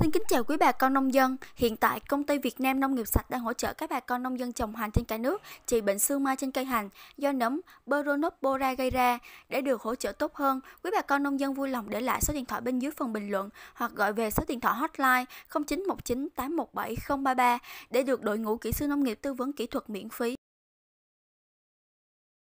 Xin kính chào quý bà con nông dân. Hiện tại công ty Việt Nam Nông nghiệp sạch đang hỗ trợ các bà con nông dân trồng hành trên cả nước trị bệnh sương mai trên cây hành do nấm Peronospora gây ra. Để được hỗ trợ tốt hơn, quý bà con nông dân vui lòng để lại số điện thoại bên dưới phần bình luận hoặc gọi về số điện thoại hotline 0919817033 để được đội ngũ kỹ sư nông nghiệp tư vấn kỹ thuật miễn phí.